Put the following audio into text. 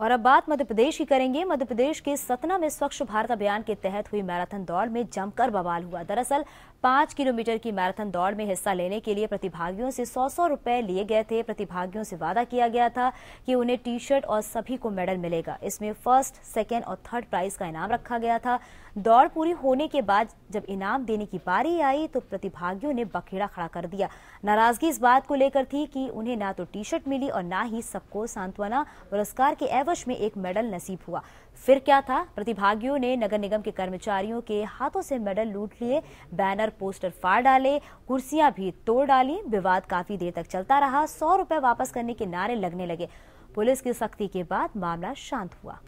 और अब बात मध्य प्रदेश की करेंगे मध्य प्रदेश के सतना में स्वच्छ भारत अभियान के तहत हुई मैराथन दौड़ में जमकर बवाल हुआ दरअसल पांच किलोमीटर की मैराथन दौड़ में हिस्सा लेने के लिए प्रतिभागियों से सौ सौ रुपए लिए गए थे प्रतिभागियों से वादा किया गया था कि उन्हें टी शर्ट और सभी को मेडल मिलेगा इसमें फर्स्ट सेकेंड और थर्ड प्राइज का इनाम रखा गया था दौड़ पूरी होने के बाद जब इनाम देने की बारी आई तो प्रतिभागियों ने बखेड़ा खड़ा कर दिया नाराजगी इस बात को लेकर थी कि उन्हें ना तो टी शर्ट मिली और ना ही सबको सांत्वना पुरस्कार के डाइवर्स में एक मेडल नसीब हुआ फिर क्या था प्रतिभागियों ने नगर निगम के कर्मचारियों के हाथों से मेडल लूट लिए बैनर पोस्टर फाड़ डाले कुर्सियां भी तोड़ डाली विवाद काफी देर तक चलता रहा सौ रुपए वापस करने के नारे लगने लगे पुलिस की सख्ती के बाद मामला शांत हुआ